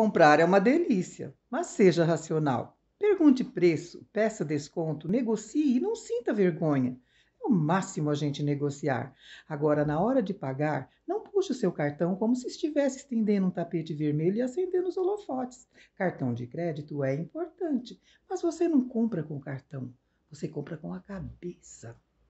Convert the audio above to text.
Comprar é uma delícia, mas seja racional. Pergunte preço, peça desconto, negocie e não sinta vergonha. É o máximo a gente negociar. Agora, na hora de pagar, não puxe o seu cartão como se estivesse estendendo um tapete vermelho e acendendo os holofotes. Cartão de crédito é importante, mas você não compra com cartão, você compra com a cabeça.